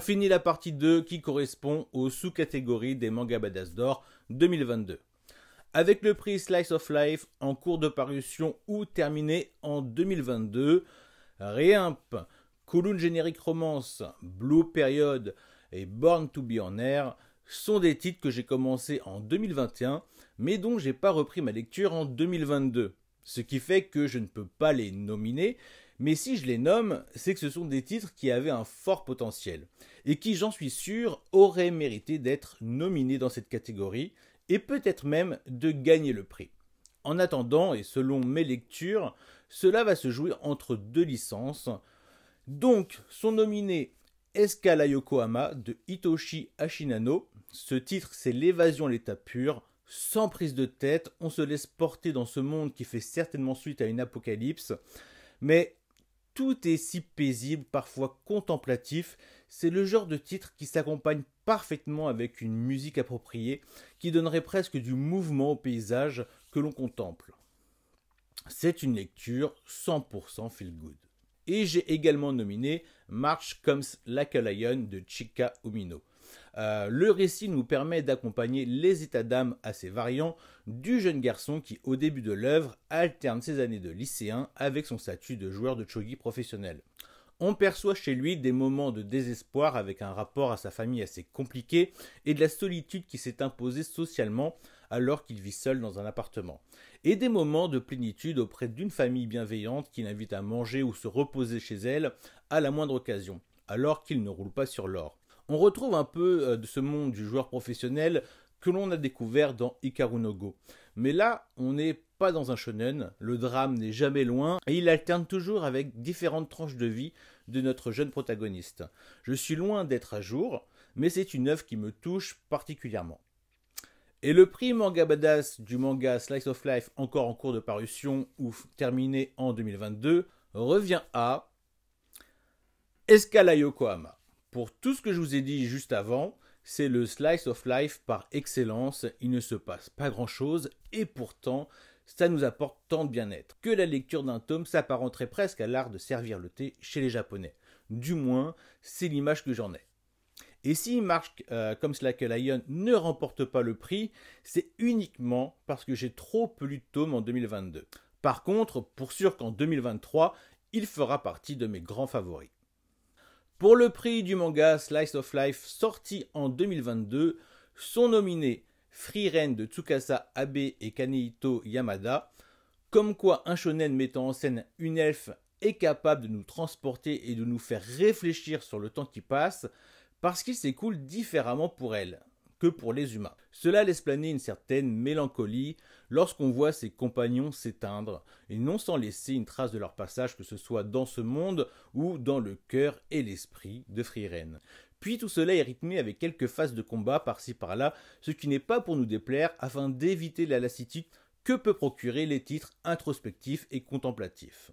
On finit la partie 2 qui correspond aux sous-catégories des mangas badass d'or 2022. Avec le prix Slice of Life en cours de parution ou terminé en 2022, Réimp, Kowloon Générique Romance, Blue Period et Born to Be on Air sont des titres que j'ai commencé en 2021 mais dont j'ai pas repris ma lecture en 2022. Ce qui fait que je ne peux pas les nominer mais si je les nomme, c'est que ce sont des titres qui avaient un fort potentiel et qui, j'en suis sûr, auraient mérité d'être nominés dans cette catégorie et peut-être même de gagner le prix. En attendant, et selon mes lectures, cela va se jouer entre deux licences. Donc, sont nominés Escala Yokohama de Hitoshi Ashinano. Ce titre, c'est l'évasion à l'état pur. Sans prise de tête, on se laisse porter dans ce monde qui fait certainement suite à une apocalypse. Mais tout est si paisible, parfois contemplatif. C'est le genre de titre qui s'accompagne parfaitement avec une musique appropriée, qui donnerait presque du mouvement au paysage que l'on contemple. C'est une lecture 100% feel good. Et j'ai également nominé March Comes Like a Lion de Chica Umino. Euh, le récit nous permet d'accompagner les états d'âme assez variants du jeune garçon qui, au début de l'œuvre, alterne ses années de lycéen avec son statut de joueur de shogi professionnel. On perçoit chez lui des moments de désespoir avec un rapport à sa famille assez compliqué et de la solitude qui s'est imposée socialement alors qu'il vit seul dans un appartement. Et des moments de plénitude auprès d'une famille bienveillante qui l'invite à manger ou se reposer chez elle à la moindre occasion, alors qu'il ne roule pas sur l'or. On retrouve un peu euh, de ce monde du joueur professionnel que l'on a découvert dans Hikaru no Go. Mais là, on n'est pas dans un shonen, le drame n'est jamais loin, et il alterne toujours avec différentes tranches de vie de notre jeune protagoniste. Je suis loin d'être à jour, mais c'est une œuvre qui me touche particulièrement. Et le prix Manga Badass du manga Slice of Life encore en cours de parution ou terminé en 2022 revient à Escala pour tout ce que je vous ai dit juste avant, c'est le slice of life par excellence, il ne se passe pas grand-chose et pourtant ça nous apporte tant de bien-être que la lecture d'un tome s'apparenterait presque à l'art de servir le thé chez les Japonais. Du moins, c'est l'image que j'en ai. Et si marche euh, comme comme Slack Lion ne remporte pas le prix, c'est uniquement parce que j'ai trop lu de tomes en 2022. Par contre, pour sûr qu'en 2023, il fera partie de mes grands favoris. Pour le prix du manga Slice of Life sorti en 2022, sont nominés Free Ren de Tsukasa Abe et Kanehito Yamada, comme quoi un shonen mettant en scène une elfe est capable de nous transporter et de nous faire réfléchir sur le temps qui passe, parce qu'il s'écoule différemment pour elle que pour les humains. Cela laisse planer une certaine mélancolie lorsqu'on voit ses compagnons s'éteindre, et non sans laisser une trace de leur passage que ce soit dans ce monde ou dans le cœur et l'esprit de Freeren. Puis tout cela est rythmé avec quelques phases de combat par-ci par-là, ce qui n'est pas pour nous déplaire afin d'éviter la lassitude que peut procurer les titres introspectifs et contemplatifs.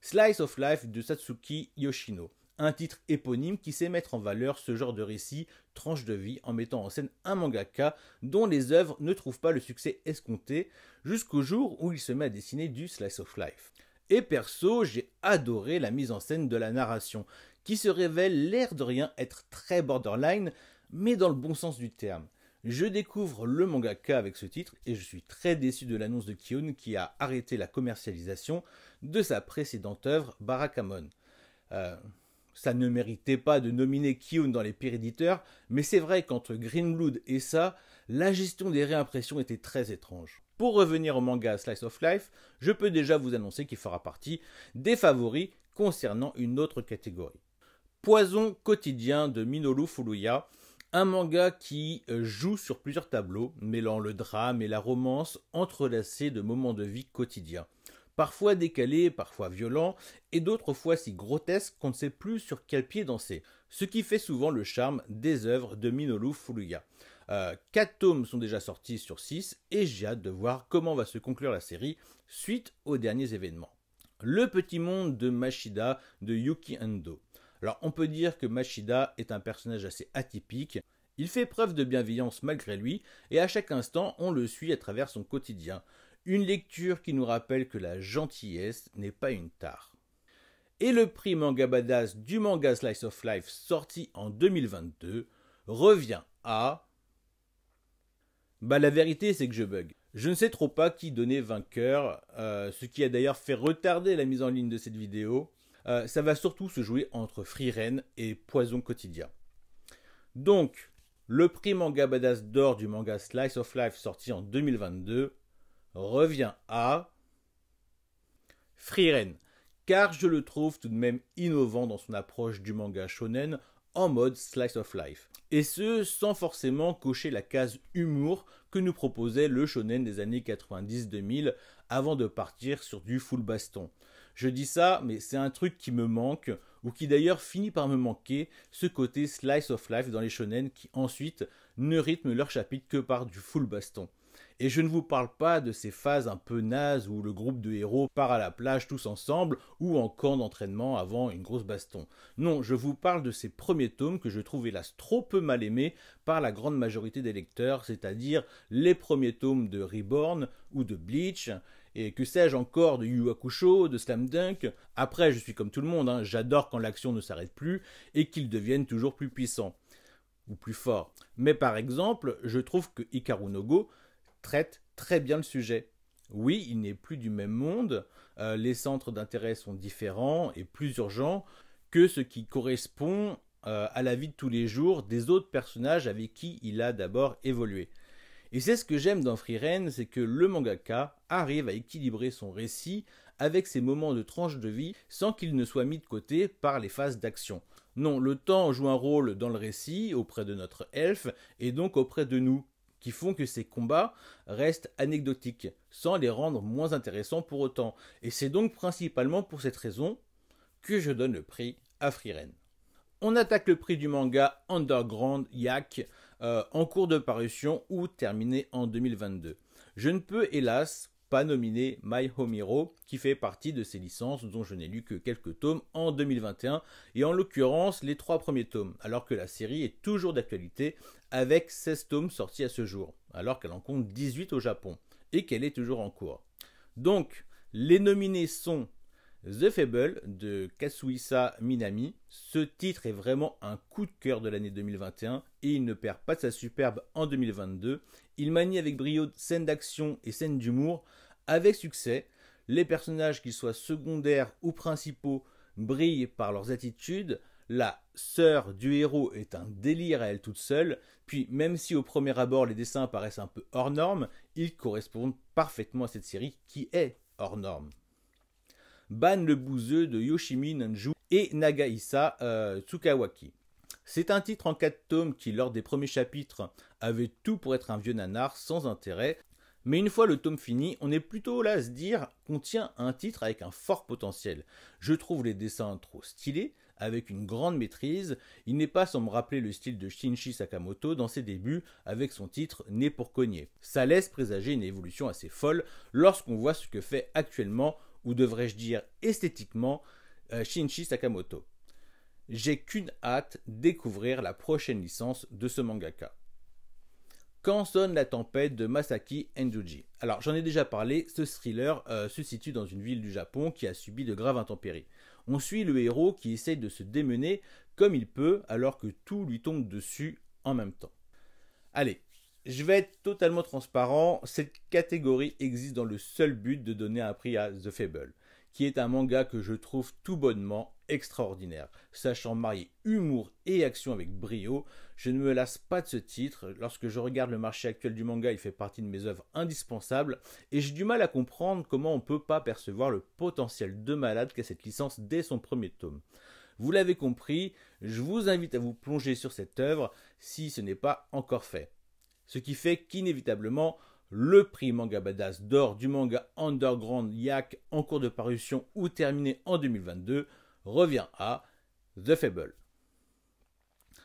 Slice of Life de Satsuki Yoshino un titre éponyme qui sait mettre en valeur ce genre de récit, tranche de vie, en mettant en scène un mangaka dont les œuvres ne trouvent pas le succès escompté jusqu'au jour où il se met à dessiner du slice of life. Et perso, j'ai adoré la mise en scène de la narration, qui se révèle l'air de rien être très borderline, mais dans le bon sens du terme. Je découvre le mangaka avec ce titre et je suis très déçu de l'annonce de Kion qui a arrêté la commercialisation de sa précédente œuvre Barakamon. Euh, ça ne méritait pas de nominer Kyun dans les pires éditeurs, mais c'est vrai qu'entre Greenlood et ça, la gestion des réimpressions était très étrange. Pour revenir au manga Slice of Life, je peux déjà vous annoncer qu'il fera partie des favoris concernant une autre catégorie. Poison quotidien de Minoru Furuya, un manga qui euh, joue sur plusieurs tableaux, mêlant le drame et la romance entrelacés de moments de vie quotidiens parfois décalé, parfois violent et d'autres fois si grotesque qu'on ne sait plus sur quel pied danser, ce qui fait souvent le charme des œuvres de Minoru Furuya. Euh, quatre tomes sont déjà sortis sur 6 et j'ai hâte de voir comment va se conclure la série suite aux derniers événements. Le petit monde de Mashida de Yuki Endo. Alors on peut dire que Mashida est un personnage assez atypique. Il fait preuve de bienveillance malgré lui et à chaque instant on le suit à travers son quotidien. Une lecture qui nous rappelle que la gentillesse n'est pas une tare. Et le prix Manga Badass du manga Slice of Life sorti en 2022 revient à. Bah, la vérité, c'est que je bug. Je ne sais trop pas qui donner vainqueur, euh, ce qui a d'ailleurs fait retarder la mise en ligne de cette vidéo. Euh, ça va surtout se jouer entre Free Ren et Poison Quotidien. Donc, le prix manga badass d'or du manga Slice of Life sorti en 2022 revient à Frieren, car je le trouve tout de même innovant dans son approche du manga shonen en mode slice of life. Et ce, sans forcément cocher la case humour que nous proposait le shonen des années 90-2000 avant de partir sur du full baston. Je dis ça, mais c'est un truc qui me manque, ou qui d'ailleurs finit par me manquer, ce côté slice of life dans les shonen qui ensuite ne rythment leur chapitre que par du full baston. Et je ne vous parle pas de ces phases un peu nazes où le groupe de héros part à la plage tous ensemble ou en camp d'entraînement avant une grosse baston. Non, je vous parle de ces premiers tomes que je trouve hélas trop peu mal aimés par la grande majorité des lecteurs, c'est-à-dire les premiers tomes de Reborn ou de Bleach et que sais-je encore de Yu Hakusho, de Slam Dunk. Après, je suis comme tout le monde, hein, j'adore quand l'action ne s'arrête plus et qu'ils deviennent toujours plus puissants ou plus forts. Mais par exemple, je trouve que Hikaru Go traite très bien le sujet. Oui, il n'est plus du même monde, euh, les centres d'intérêt sont différents et plus urgents que ce qui correspond euh, à la vie de tous les jours des autres personnages avec qui il a d'abord évolué. Et c'est ce que j'aime dans Ren, c'est que le mangaka arrive à équilibrer son récit avec ses moments de tranche de vie sans qu'il ne soit mis de côté par les phases d'action. Non, le temps joue un rôle dans le récit auprès de notre elfe et donc auprès de nous, qui font que ces combats restent anecdotiques, sans les rendre moins intéressants pour autant. Et c'est donc principalement pour cette raison que je donne le prix à Freeren. On attaque le prix du manga Underground Yak, euh, en cours de parution ou terminé en 2022. Je ne peux hélas pas nominer My Home qui fait partie de ces licences dont je n'ai lu que quelques tomes en 2021, et en l'occurrence les trois premiers tomes, alors que la série est toujours d'actualité avec 16 tomes sortis à ce jour, alors qu'elle en compte 18 au Japon, et qu'elle est toujours en cours. Donc, les nominés sont The Fable de Kasuisa Minami. Ce titre est vraiment un coup de cœur de l'année 2021 et il ne perd pas sa superbe en 2022. Il manie avec brio scènes d'action et scènes d'humour avec succès. Les personnages, qu'ils soient secondaires ou principaux, brillent par leurs attitudes, la sœur du héros est un délire à elle toute seule, puis même si au premier abord les dessins paraissent un peu hors normes, ils correspondent parfaitement à cette série qui est hors norme. Ban le bouseux de Yoshimi Nanju et Nagaïsa euh, Tsukawaki. C'est un titre en quatre tomes qui, lors des premiers chapitres, avait tout pour être un vieux nanar sans intérêt, mais une fois le tome fini, on est plutôt là à se dire qu'on tient un titre avec un fort potentiel. Je trouve les dessins trop stylés, avec une grande maîtrise. Il n'est pas sans me rappeler le style de Shinji Sakamoto dans ses débuts avec son titre Né pour cogner. Ça laisse présager une évolution assez folle lorsqu'on voit ce que fait actuellement, ou devrais-je dire esthétiquement, euh, Shinji Sakamoto. J'ai qu'une hâte, découvrir la prochaine licence de ce mangaka. Quand sonne la tempête de Masaki Enjuji Alors j'en ai déjà parlé, ce thriller euh, se situe dans une ville du Japon qui a subi de graves intempéries. On suit le héros qui essaye de se démener comme il peut alors que tout lui tombe dessus en même temps. Allez, je vais être totalement transparent, cette catégorie existe dans le seul but de donner un prix à The Fable, qui est un manga que je trouve tout bonnement extraordinaire, sachant marier humour et action avec brio. Je ne me lasse pas de ce titre. Lorsque je regarde le marché actuel du manga, il fait partie de mes œuvres indispensables et j'ai du mal à comprendre comment on peut pas percevoir le potentiel de malade qu'a cette licence dès son premier tome. Vous l'avez compris, je vous invite à vous plonger sur cette œuvre si ce n'est pas encore fait. Ce qui fait qu'inévitablement, le prix Manga Badass d'or du manga Underground Yak en cours de parution ou terminé en 2022 revient à The Fable.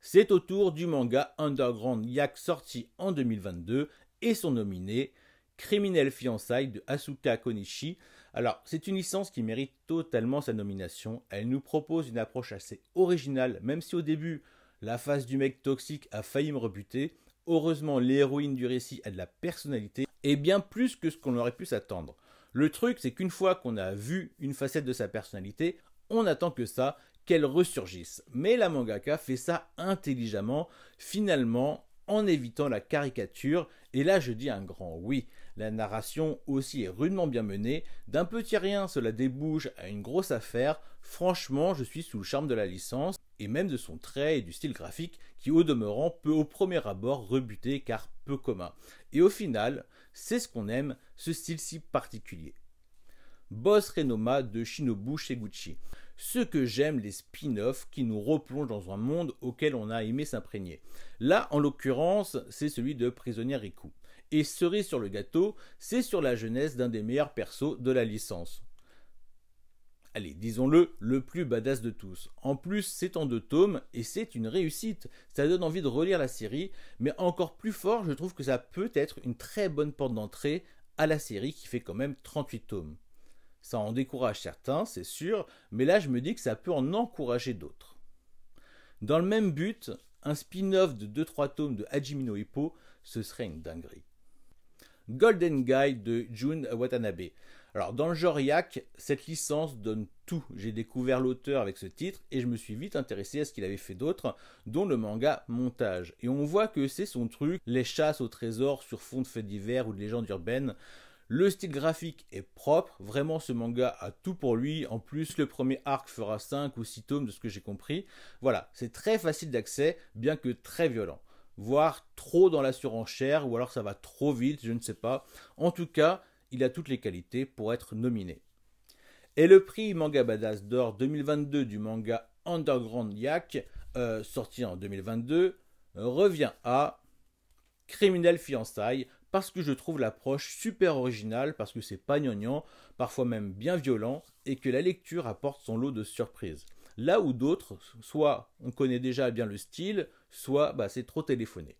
C'est au tour du manga Underground Yak sorti en 2022 et son nominé, Criminel Fiançailles de Asuka Konishi. Alors, c'est une licence qui mérite totalement sa nomination. Elle nous propose une approche assez originale, même si au début, la face du mec toxique a failli me rebuter. Heureusement, l'héroïne du récit a de la personnalité et bien plus que ce qu'on aurait pu s'attendre. Le truc, c'est qu'une fois qu'on a vu une facette de sa personnalité, on attend que ça, qu'elle ressurgisse. Mais la mangaka fait ça intelligemment, finalement, en évitant la caricature, et là je dis un grand oui. La narration aussi est rudement bien menée, d'un petit rien cela débouche à une grosse affaire, franchement je suis sous le charme de la licence, et même de son trait et du style graphique qui au demeurant peut au premier abord rebuter car peu commun. Et au final, c'est ce qu'on aime, ce style si particulier boss Renoma de Shinobu Sheguchi. Ce que j'aime, les spin-offs qui nous replongent dans un monde auquel on a aimé s'imprégner. Là, en l'occurrence, c'est celui de Prisonnier Riku. Et cerise sur le gâteau, c'est sur la jeunesse d'un des meilleurs persos de la licence. Allez, disons-le, le plus badass de tous. En plus, c'est en deux tomes et c'est une réussite. Ça donne envie de relire la série, mais encore plus fort, je trouve que ça peut être une très bonne porte d'entrée à la série qui fait quand même 38 tomes. Ça en décourage certains, c'est sûr, mais là je me dis que ça peut en encourager d'autres. Dans le même but, un spin-off de 2-3 tomes de Hajimino Hippo, ce serait une dinguerie. Golden Guy de Jun Watanabe. Alors dans le genre cette licence donne tout. J'ai découvert l'auteur avec ce titre et je me suis vite intéressé à ce qu'il avait fait d'autres, dont le manga Montage. Et on voit que c'est son truc, les chasses au trésor sur fond de faits divers ou de légendes urbaines. Le style graphique est propre, vraiment ce manga a tout pour lui, en plus le premier arc fera 5 ou 6 tomes de ce que j'ai compris. Voilà, c'est très facile d'accès, bien que très violent. Voire trop dans la surenchère, ou alors ça va trop vite, je ne sais pas. En tout cas, il a toutes les qualités pour être nominé. Et le prix Manga Badass d'or 2022 du manga Underground Yak, euh, sorti en 2022, revient à Criminel Fiançailles, parce que je trouve l'approche super originale, parce que c'est pas gnangnan, parfois même bien violent, et que la lecture apporte son lot de surprises. Là où d'autres, soit on connaît déjà bien le style, soit bah, c'est trop téléphoné.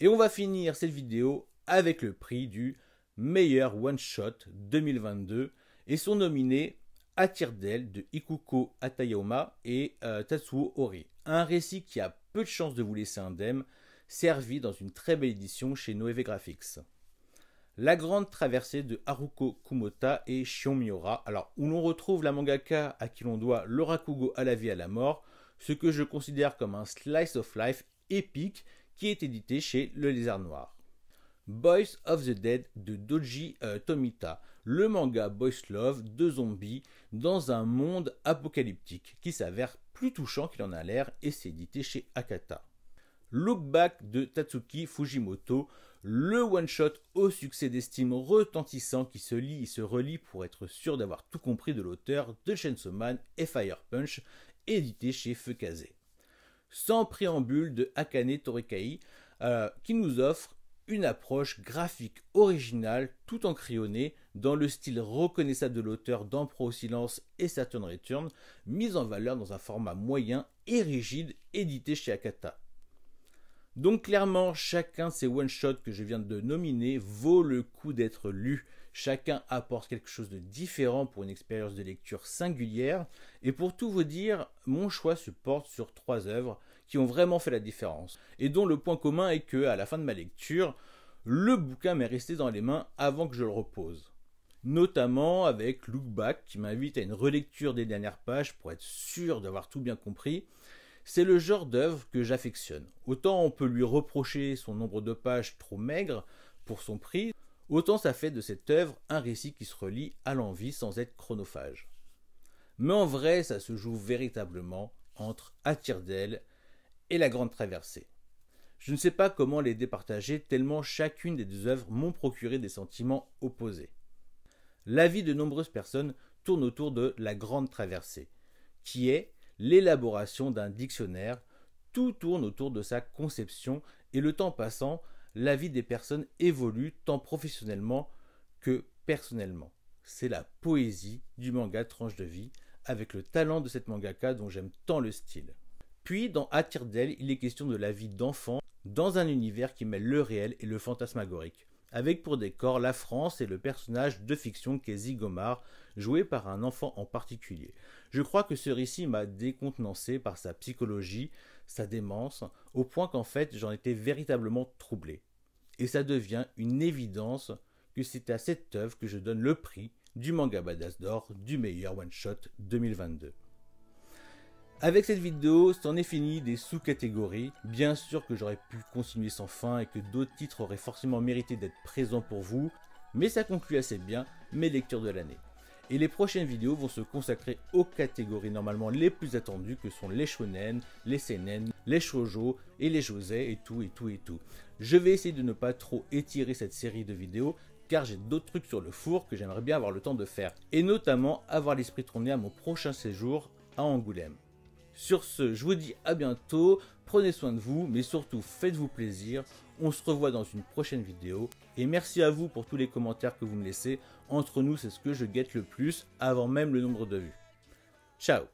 Et on va finir cette vidéo avec le prix du meilleur one-shot 2022, et sont nominés Atirdel de Ikuko Atayama et euh, Tatsuo Ori. Un récit qui a peu de chance de vous laisser indemne, servi dans une très belle édition chez Noeve Graphics. La grande traversée de Haruko Kumota et Shion Miura, alors où l'on retrouve la mangaka à qui l'on doit l'orakugo à la vie à la mort, ce que je considère comme un slice of life épique qui est édité chez Le Lézard Noir. Boys of the Dead de Doji euh, Tomita, le manga Boys Love de zombies dans un monde apocalyptique qui s'avère plus touchant qu'il en a l'air et c'est édité chez Akata. Look Back de Tatsuki Fujimoto, le one-shot au succès d'estime retentissant qui se lit et se relie pour être sûr d'avoir tout compris de l'auteur de Chainsaw Man et Fire Punch, édité chez Feukaze. Sans préambule de Akane Torekai, euh, qui nous offre une approche graphique originale tout en crayonné dans le style reconnaissable de l'auteur d'Empro au silence et Saturn Return, mise en valeur dans un format moyen et rigide édité chez Akata. Donc clairement, chacun de ces one-shots que je viens de nominer vaut le coup d'être lu. Chacun apporte quelque chose de différent pour une expérience de lecture singulière. Et pour tout vous dire, mon choix se porte sur trois œuvres qui ont vraiment fait la différence et dont le point commun est que, à la fin de ma lecture, le bouquin m'est resté dans les mains avant que je le repose. Notamment avec Look Back qui m'invite à une relecture des dernières pages pour être sûr d'avoir tout bien compris c'est le genre d'œuvre que j'affectionne. Autant on peut lui reprocher son nombre de pages trop maigre pour son prix, autant ça fait de cette œuvre un récit qui se relie à l'envie sans être chronophage. Mais en vrai, ça se joue véritablement entre À d'Elle et La Grande Traversée. Je ne sais pas comment les départager tellement chacune des deux œuvres m'ont procuré des sentiments opposés. L'avis de nombreuses personnes tourne autour de La Grande Traversée, qui est l'élaboration d'un dictionnaire, tout tourne autour de sa conception et le temps passant, la vie des personnes évolue tant professionnellement que personnellement. C'est la poésie du manga Tranche de vie, avec le talent de cette mangaka dont j'aime tant le style. Puis, dans Attire d'elle, il est question de la vie d'enfant dans un univers qui mêle le réel et le fantasmagorique avec pour décor la France et le personnage de fiction Casey Gomard, joué par un enfant en particulier. Je crois que ce récit m'a décontenancé par sa psychologie, sa démence, au point qu'en fait j'en étais véritablement troublé. Et ça devient une évidence que c'est à cette œuvre que je donne le prix du manga badass d'or du meilleur one-shot 2022. Avec cette vidéo, c'en est fini des sous-catégories. Bien sûr que j'aurais pu continuer sans fin et que d'autres titres auraient forcément mérité d'être présents pour vous, mais ça conclut assez bien mes lectures de l'année. Et les prochaines vidéos vont se consacrer aux catégories normalement les plus attendues que sont les shonen, les seinen, les shoujo et les josei et tout et tout et tout. Je vais essayer de ne pas trop étirer cette série de vidéos car j'ai d'autres trucs sur le four que j'aimerais bien avoir le temps de faire et notamment avoir l'esprit tourné à mon prochain séjour à Angoulême. Sur ce, je vous dis à bientôt, prenez soin de vous, mais surtout faites-vous plaisir. On se revoit dans une prochaine vidéo. Et merci à vous pour tous les commentaires que vous me laissez. Entre nous, c'est ce que je guette le plus, avant même le nombre de vues. Ciao